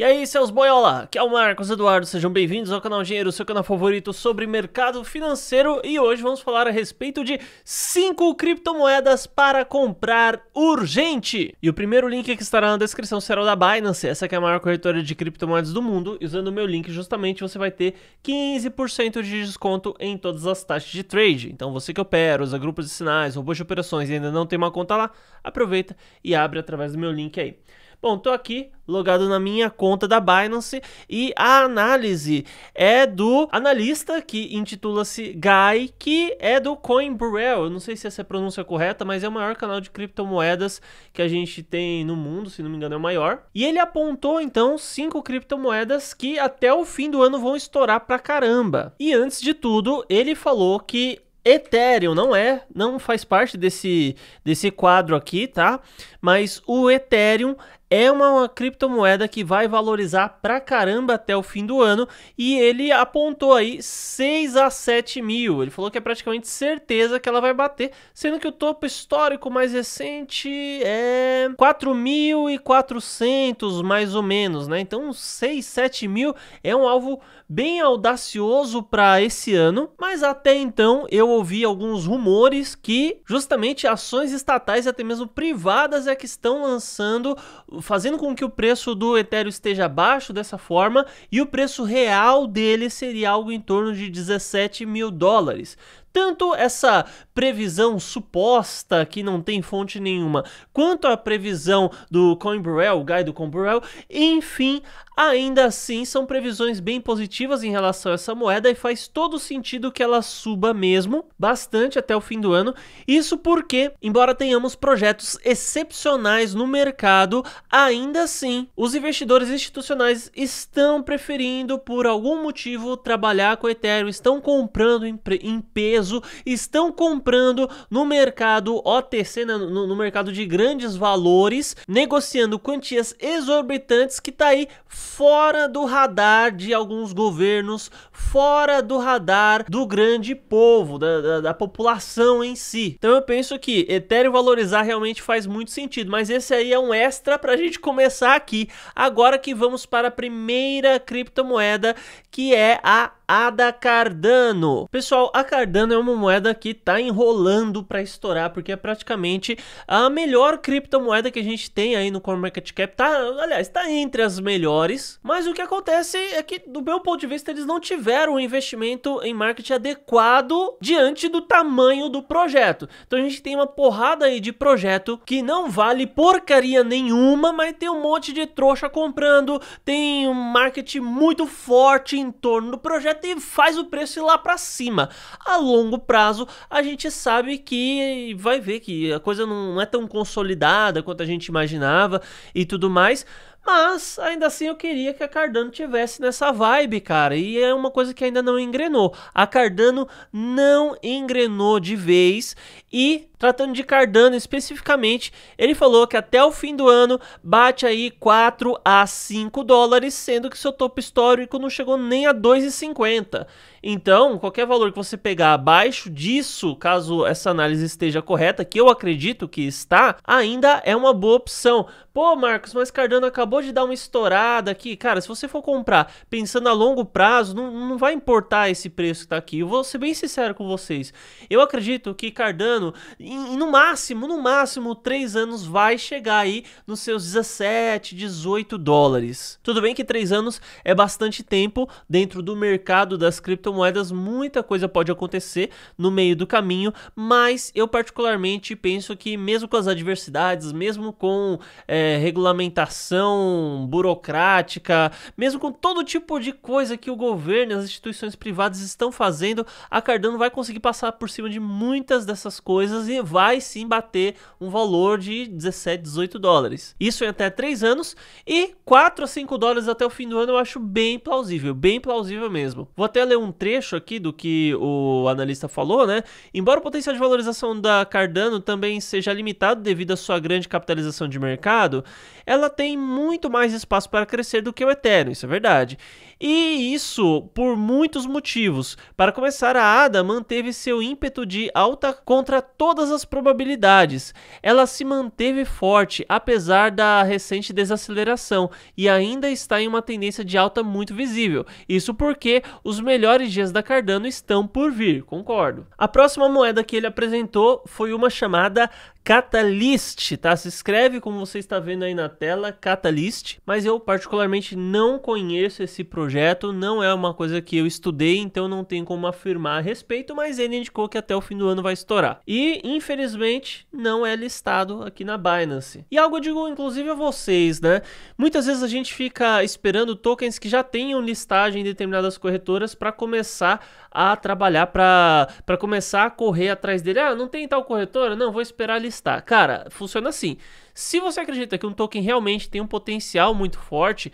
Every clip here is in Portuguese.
E aí, seus boiola, que é o Marcos Eduardo, sejam bem-vindos ao canal Dinheiro, seu canal favorito sobre mercado financeiro e hoje vamos falar a respeito de 5 criptomoedas para comprar urgente. E o primeiro link que estará na descrição será o da Binance, essa que é a maior corretora de criptomoedas do mundo, e usando o meu link justamente você vai ter 15% de desconto em todas as taxas de trade. Então você que opera, usa grupos de sinais, robôs de operações e ainda não tem uma conta lá, aproveita e abre através do meu link aí. Bom, estou aqui logado na minha conta da Binance e a análise é do analista que intitula-se Guy, que é do CoinBurrell. Eu não sei se essa é a pronúncia correta, mas é o maior canal de criptomoedas que a gente tem no mundo, se não me engano é o maior. E ele apontou então cinco criptomoedas que até o fim do ano vão estourar pra caramba. E antes de tudo, ele falou que Ethereum não é, não faz parte desse, desse quadro aqui, tá? Mas o Ethereum é uma, criptomoeda que vai valorizar pra caramba até o fim do ano e ele apontou aí 6 a 7 mil. Ele falou que é praticamente certeza que ela vai bater, sendo que o topo histórico mais recente é 4.400 mais ou menos, né? Então 6, 7 mil é um alvo bem audacioso para esse ano, mas até então eu ouvi alguns rumores que justamente ações estatais e até mesmo privadas é que estão lançando fazendo com que o preço do Ethereum esteja baixo dessa forma e o preço real dele seria algo em torno de 17 mil dólares. Tanto essa previsão suposta que não tem fonte nenhuma, quanto a previsão do Colin Burrell, o guy do Colin Burrell, enfim, ainda assim são previsões bem positivas em relação a essa moeda e faz todo sentido que ela suba mesmo, bastante até o fim do ano. Isso porque, embora tenhamos projetos excepcionais no mercado, ainda assim os investidores institucionais estão preferindo por algum motivo trabalhar com o Ethereum, estão comprando em, em peso peso estão comprando no mercado OTC, né, no, no mercado de grandes valores, negociando quantias exorbitantes que está aí fora do radar de alguns governos, fora do radar do grande povo, da, da, da população em si. Então eu penso que Ethereum valorizar realmente faz muito sentido, mas esse aí é um extra para a gente começar aqui. Agora que vamos para a primeira criptomoeda, que é a Ada Cardano. Pessoal, a Cardano é uma moeda que está enrolando para estourar, porque é praticamente a melhor criptomoeda que a gente tem aí no Cap. Tá, aliás, está entre as melhores, mas o que acontece é que, do meu ponto de vista, eles não tiveram um investimento em marketing adequado diante do tamanho do projeto. Então a gente tem uma porrada aí de projeto que não vale porcaria nenhuma, mas tem um monte de trouxa comprando, tem um marketing muito forte em torno do projeto aumenta e faz o preço ir lá para cima. A longo prazo, a gente sabe que vai ver que a coisa não é tão consolidada quanto a gente imaginava e tudo mais. Mas ainda assim eu queria que a Cardano tivesse nessa vibe, cara. E é uma coisa que ainda não engrenou. A Cardano não engrenou de vez. E tratando de Cardano especificamente, ele falou que até o fim do ano bate aí 4 a 5 dólares, sendo que seu topo histórico não chegou nem a 2,50. Então, qualquer valor que você pegar abaixo disso, caso essa análise esteja correta, que eu acredito que está, ainda é uma boa opção. Pô, Marcos, mas Cardano acabou de dar uma estourada aqui. Cara, se você for comprar pensando a longo prazo, não, não vai importar esse preço que está aqui. Eu vou ser bem sincero com vocês. Eu acredito que Cardano, em, no máximo, no máximo, 3 anos vai chegar aí nos seus 17, 18 dólares. Tudo bem que 3 anos é bastante tempo dentro do mercado das criptomoedas criptomoedas, muita coisa pode acontecer no meio do caminho, mas eu particularmente penso que mesmo com as adversidades, mesmo com é, regulamentação burocrática, mesmo com todo tipo de coisa que o governo e as instituições privadas estão fazendo, a Cardano vai conseguir passar por cima de muitas dessas coisas e vai sim bater um valor de 17, 18 dólares. Isso em até 3 anos e 4 a 5 dólares até o fim do ano eu acho bem plausível, bem plausível mesmo. Vou até ler um trecho aqui do que o analista falou, né? Embora o potencial de valorização da Cardano também seja limitado devido à sua grande capitalização de mercado, ela tem muito mais espaço para crescer do que o Ethereum, isso é verdade. E isso por muitos motivos. Para começar, a ADA manteve seu ímpeto de alta contra todas as probabilidades. Ela se manteve forte apesar da recente desaceleração e ainda está em uma tendência de alta muito visível. Isso porque os melhores dias da Cardano estão por vir, concordo. A próxima moeda que ele apresentou foi uma chamada Catalyst, tá? Se escreve como você está vendo aí na tela, Catalyst, mas eu particularmente não conheço esse projeto, não é uma coisa que eu estudei, então não tem como afirmar a respeito, mas ele indicou que até o fim do ano vai estourar. E, infelizmente, não é listado aqui na Binance. E algo eu digo inclusive a vocês, né? Muitas vezes a gente fica esperando tokens que já tenham listagem em determinadas corretoras para começar a trabalhar, para começar a correr atrás dele. Ah, não tem tal corretora? Não, vou esperar a está. Cara, funciona assim. Se você acredita que um token realmente tem um potencial muito forte,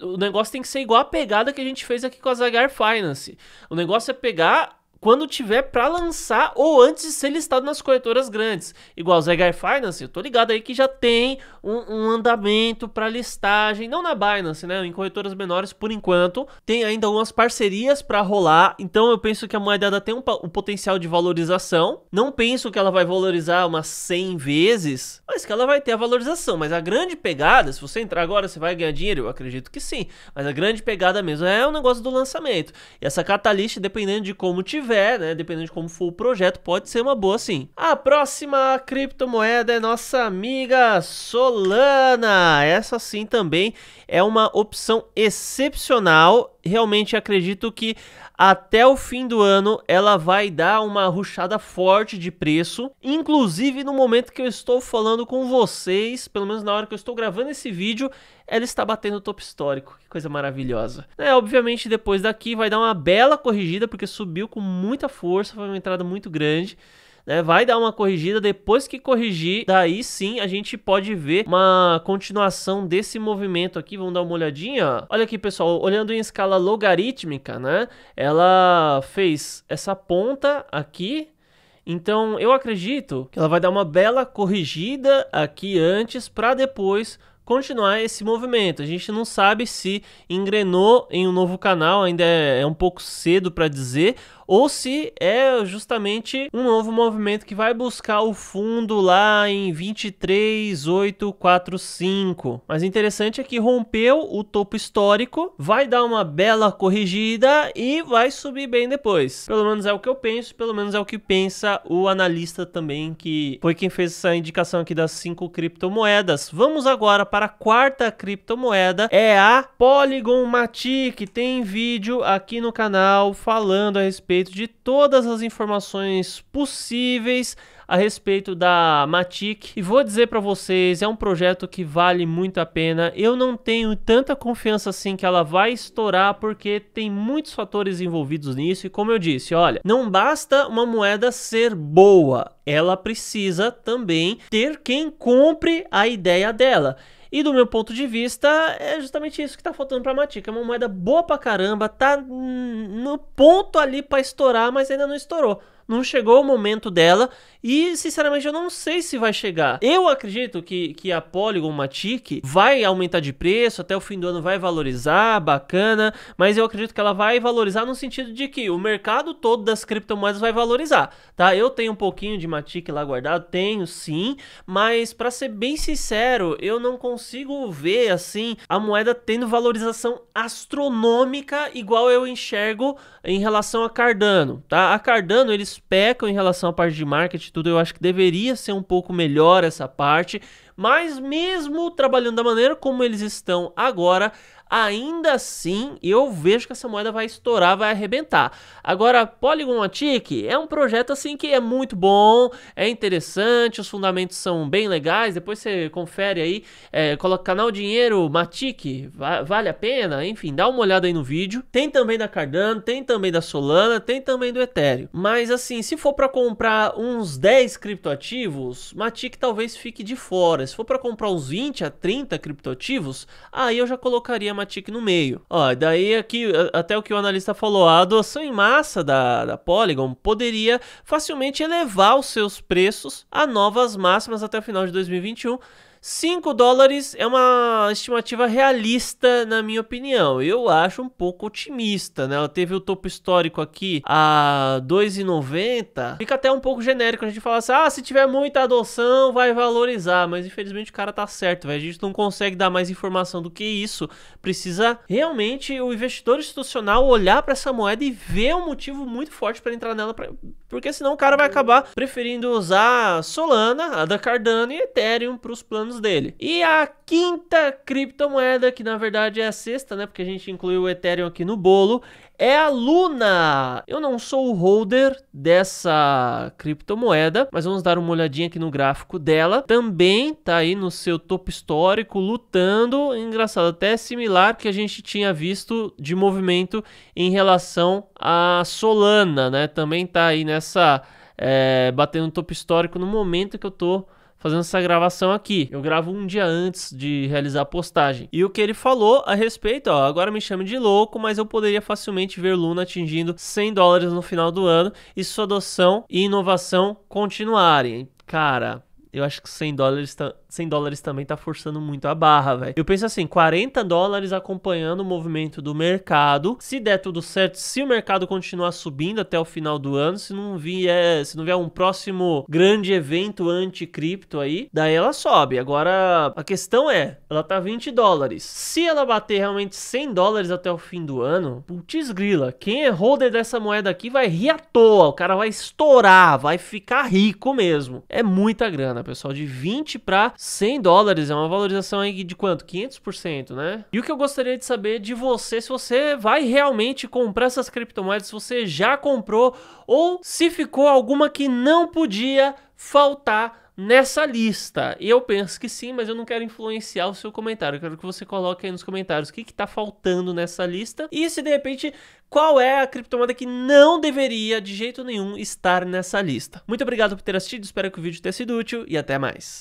o negócio tem que ser igual a pegada que a gente fez aqui com a Zagar Finance. O negócio é pegar quando tiver para lançar ou antes de ser listado nas corretoras grandes. Igual o Zegar Finance, eu tô ligado aí que já tem um, um andamento para listagem, não na Binance, né, em corretoras menores por enquanto. Tem ainda algumas parcerias para rolar, então eu penso que a moeda tem um, um, potencial de valorização. Não penso que ela vai valorizar umas 100 vezes, mas que ela vai ter a valorização. Mas a grande pegada, se você entrar agora, você vai ganhar dinheiro? Eu acredito que sim. Mas a grande pegada mesmo é o negócio do lançamento. E essa catalyst, dependendo de como tiver, tiver, é, né, dependendo de como for o projeto, pode ser uma boa sim. A próxima criptomoeda é nossa amiga Solana. Essa sim também é uma opção excepcional realmente acredito que até o fim do ano ela vai dar uma ruchada forte de preço, inclusive no momento que eu estou falando com vocês, pelo menos na hora que eu estou gravando esse vídeo, ela está batendo o topo histórico. Que coisa maravilhosa. É, obviamente depois daqui vai dar uma bela corrigida porque subiu com muita força, foi uma entrada muito grande né? Vai dar uma corrigida, depois que corrigir, daí sim a gente pode ver uma continuação desse movimento aqui. Vamos dar uma olhadinha. Olha aqui, pessoal, olhando em escala logarítmica, né? Ela fez essa ponta aqui, então eu acredito que ela vai dar uma bela corrigida aqui antes para depois continuar esse movimento. A gente não sabe se engrenou em um novo canal, ainda é, é um pouco cedo para dizer, ou se é justamente um novo movimento que vai buscar o fundo lá em 23845. Mas interessante é que rompeu o topo histórico, vai dar uma bela corrigida e vai subir bem depois. Pelo menos é o que eu penso, pelo menos é o que pensa o analista também que foi quem fez essa indicação aqui das cinco criptomoedas. Vamos agora para a quarta criptomoeda, é a Polygon Matic. Tem vídeo aqui no canal falando a respeito respeito de todas as informações possíveis a respeito da Matic e vou dizer para vocês, é um projeto que vale muito a pena. Eu não tenho tanta confiança assim que ela vai estourar porque tem muitos fatores envolvidos nisso e como eu disse, olha, não basta uma moeda ser boa, ela precisa também ter quem compre a ideia dela. E do meu ponto de vista, é justamente isso que tá faltando pra Matica. É uma moeda boa pra caramba, tá no ponto ali para estourar, mas ainda não estourou não chegou o momento dela e, sinceramente, eu não sei se vai chegar. Eu acredito que, que a Polygon Matic vai aumentar de preço, até o fim do ano vai valorizar, bacana, mas eu acredito que ela vai valorizar no sentido de que o mercado todo das criptomoedas vai valorizar, tá? Eu tenho um pouquinho de Matic lá guardado, tenho sim, mas para ser bem sincero, eu não consigo ver, assim, a moeda tendo valorização astronômica igual eu enxergo em relação a Cardano, tá? A Cardano, eles pecam em relação à parte de marketing tudo. Eu acho que deveria ser um pouco melhor essa parte. Mas mesmo trabalhando da maneira como eles estão agora, ainda assim eu vejo que essa moeda vai estourar, vai arrebentar. Agora, Polygon Matic é um projeto assim que é muito bom, é interessante, os fundamentos são bem legais, depois você confere aí, é, coloca canal Dinheiro Matic, va vale a pena? Enfim, dá uma olhada aí no vídeo. Tem também da Cardano, tem também da Solana, tem também do Ethereum. Mas assim, se for para comprar uns 10 criptoativos, Matic talvez fique de fora. Se for para comprar uns 20 a 30 criptoativos, aí eu já colocaria mais uma tick no meio. Ó, daí aqui, até o que o analista falou, a adoção em massa da, da Polygon poderia facilmente elevar os seus preços a novas máximas até o final de 2021 5 dólares é uma estimativa realista, na minha opinião. Eu acho um pouco otimista, né? Ela teve o topo histórico aqui a 2,90. Fica até um pouco genérico a gente falar assim: ah, se tiver muita adoção, vai valorizar. Mas infelizmente o cara tá certo, velho. A gente não consegue dar mais informação do que isso. Precisa realmente o investidor institucional olhar para essa moeda e ver um motivo muito forte para entrar nela pra, porque senão o cara vai uhum. acabar preferindo usar Solana, a da Cardano e Ethereum para os planos dele. E a quinta criptomoeda, que na verdade é a sexta, né? Porque a gente incluiu o Ethereum aqui no bolo, é a Luna. Eu não sou o holder dessa criptomoeda, mas vamos dar uma olhadinha aqui no gráfico dela. Também tá aí no seu topo histórico, lutando. Engraçado, até similar que a gente tinha visto de movimento em relação à Solana, né? Também tá aí nessa. É, batendo topo histórico no momento que eu tô fazendo essa gravação aqui. Eu gravo um dia antes de realizar a postagem. E o que ele falou a respeito, ó, agora me chame de louco, mas eu poderia facilmente ver Luna atingindo 100 dólares no final do ano e sua adoção e inovação continuarem. Cara, eu acho que 100 dólares tá 100 dólares também tá forçando muito a barra, velho. Eu penso assim, 40 dólares acompanhando o movimento do mercado. Se der tudo certo, se o mercado continuar subindo até o final do ano, se não vier, se não vier um próximo grande evento anti-cripto aí, daí ela sobe. Agora, a questão é, ela tá 20 dólares. Se ela bater realmente 100 dólares até o fim do ano, putz grila, quem é holder dessa moeda aqui vai rir à toa, o cara vai estourar, vai ficar rico mesmo. É muita grana, pessoal, de 20 para 100 dólares é uma valorização aí de quanto? 500%, né? E o que eu gostaria de saber de você, se você vai realmente comprar essas criptomoedas, se você já comprou ou se ficou alguma que não podia faltar nessa lista. Eu penso que sim, mas eu não quero influenciar o seu comentário. Eu quero que você coloque aí nos comentários o que está faltando nessa lista e se de repente qual é a criptomoeda que não deveria de jeito nenhum estar nessa lista. Muito obrigado por ter assistido, espero que o vídeo tenha sido útil e até mais.